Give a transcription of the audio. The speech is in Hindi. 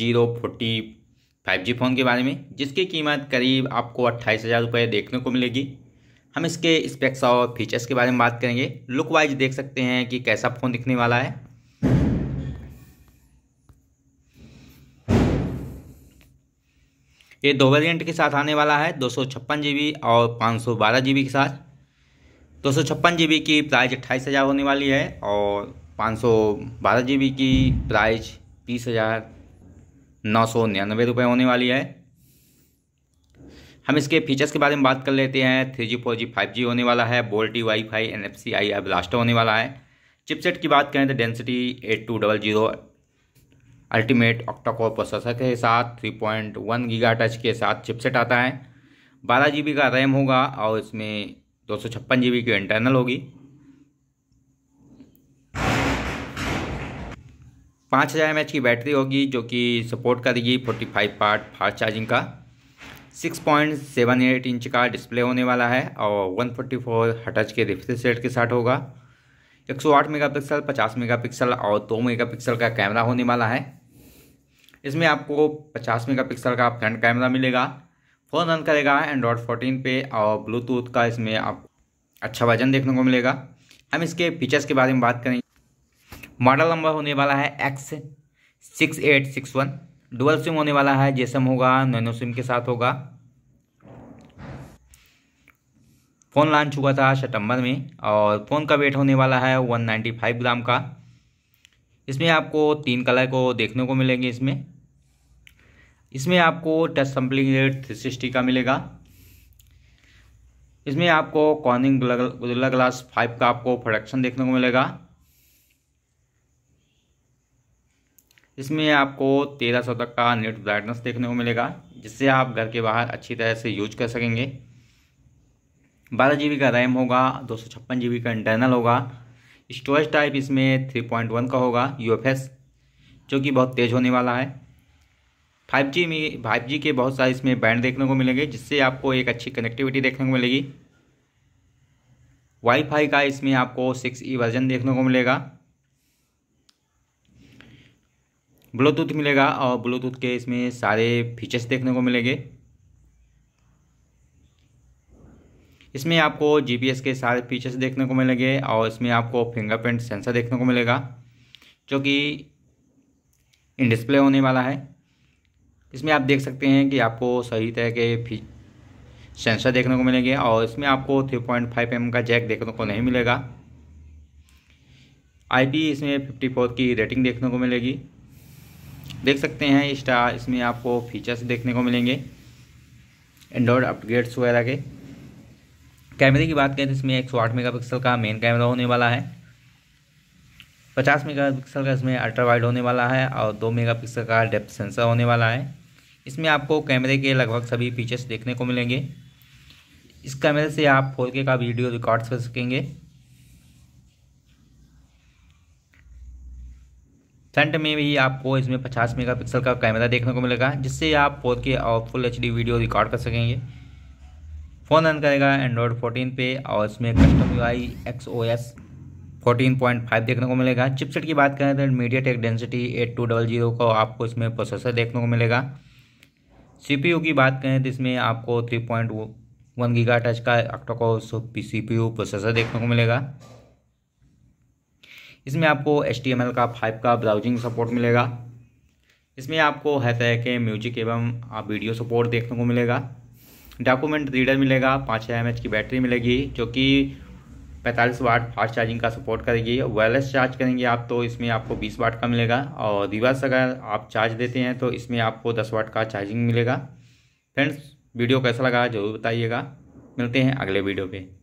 zero forty five G phone के बारे में जिसकी कीमत करीब आपको अट्ठाईस हज़ार रुपये देखने को मिलेगी हम इसके स्पेक्स और फीचर्स के बारे में बात करेंगे लुक वाइज देख सकते हैं कि कैसा फ़ोन दिखने वाला है ये दो वेरिएंट के साथ आने वाला है दो सौ छप्पन जी बी और पाँच सौ बारह जी बी के साथ दो सौ छप्पन जी बी की प्राइस अट्ठाईस हज़ार होने वाली है और पाँच सौ बारह जी बी की प्राइस बीस हज़ार नौ सौ निन्यानवे रुपये होने वाली है हम इसके फीचर्स के बारे में बात कर लेते हैं three G four G five G होने वाला है VoLTE wifi N F C I I blaster होने वाला है चिपसेट की बात करें तो Dimensity eight two double zero ultimate octacore processor के साथ थ्री पॉइंट वन गीगा टच के साथ चिपसेट आता है बारह जी बी का रैम होगा और इसमें दो सौ छप्पन जी बी की इंटरनल होगी पाँच हज़ार एम की बैटरी होगी जो कि सपोर्ट करेगी forty five part fast charging का six point seven eight inch का डिस्प्ले होने वाला है और वन फोर्टी फोर हटच के रिफ्रेश रेट के साथ होगा एक सौ आठ मेगा पिक्सल पचास मेगा पिक्सल और दो मेगा पिक्सल का कैमरा होने वाला है इसमें आपको पचास मेगा पिक्सल का फ्रंट कैमरा मिलेगा फ़ोन रन करेगा एंड्रॉयड फोर्टीन पे और ब्लूटूथ का इसमें आप अच्छा वजन देखने को मिलेगा हम इसके फीचर्स के बारे में बात करेंगे मॉडल नंबर होने वाला है X six eight six one dual SIM होने वाला है जेसम होगा नैनो सिम के साथ होगा फ़ोन लॉन्च हुआ था सितंबर में और फ़ोन का वेट होने वाला है वन नाइन्टी फाइव ग्राम का इसमें आपको तीन कलर को देखने को मिलेंगे इसमें इसमें आपको टच रेट थ्री सिक्सटी का मिलेगा इसमें आपको कॉर्निंग ग्लास फाइव का आपको प्रोडक्शन देखने को मिलेगा इसमें आपको 1300 तक का नेट ब्राइटनेस देखने को मिलेगा जिससे आप घर के बाहर अच्छी तरह से यूज कर सकेंगे बारह जी का रैम होगा दो सौ छप्पन जी का इंटरनल होगा स्टोरेज टाइप इसमें थ्री पॉइंट वन का होगा यू जो कि बहुत तेज़ होने वाला है फाइव जी में फाइव जी के बहुत सारे इसमें बैंड देखने को मिलेंगे जिससे आपको एक अच्छी कनेक्टिविटी देखने को मिलेगी वाईफाई का इसमें आपको सिक्स ई वर्जन देखने को मिलेगा ब्लूटूथ मिलेगा और ब्लूटूथ के इसमें सारे फीचर्स देखने को मिलेंगे इसमें आपको जीपीएस के सारे फीचर्स देखने को मिलेंगे और इसमें आपको फिंगरप्रिंट सेंसर देखने को मिलेगा जो कि इन डिस्प्ले होने वाला है इसमें आप देख सकते हैं कि आपको सही तरह के सेंसर देखने को मिलेंगे और इसमें आपको 3.5 पॉइंट का जैक देखने को नहीं मिलेगा आईपी इसमें 54 की रेटिंग देखने को मिलेगी देख सकते हैं इस्टा इसमें आपको फीचर्स देखने को मिलेंगे एंड्रॉयड अपग्रेड्स वगैरह के कैमरे की बात करें तो इसमें एक सौ आठ पिक्सल का मेन कैमरा होने वाला है पचास मेगापिक्सल का इसमें अल्ट्रा वाइड होने वाला है और दो मेगापिक्सल का डेप्थ सेंसर होने वाला है इसमें आपको कैमरे के लगभग सभी फीचर्स देखने को मिलेंगे इस कैमरे से आप फोर के का वीडियो रिकॉर्ड कर सकेंगे फ्रंट में भी आपको इसमें 50 मेगापिक्सल का कैमरा देखने को मिलेगा जिससे आप फोर के और फुल एच वीडियो रिकॉर्ड कर सकेंगे फ़ोन रन करेगा एंड्रॉयड 14 पे और इसमें custom U I X O S fourteen point five देखने को मिलेगा चिपसेट की बात करें तो MediaTek Dimensity eight two double zero का आपको इसमें प्रोसेसर देखने को मिलेगा सी की बात करें तो इसमें आपको थ्री पॉइंट वन गीगा टच का octacore C P U processor देखने को मिलेगा इसमें आपको एच का फाइव का ब्राउजिंग सपोर्ट मिलेगा इसमें आपको है तरह के म्यूजिक एवं वीडियो सपोर्ट देखने को मिलेगा डॉक्यूमेंट रीडर मिलेगा पाँच हज़ार की बैटरी मिलेगी जो कि पैंतालीस वाट फास्ट चार्जिंग का सपोर्ट करेगी वायरलेस चार्ज करेंगे आप तो इसमें आपको बीस वाट का मिलेगा और रिवर्स अगर आप चार्ज देते हैं तो इसमें आपको दस वाट का चार्जिंग मिलेगा फ्रेंड्स वीडियो कैसा लगा जरूर बताइएगा मिलते हैं अगले वीडियो पर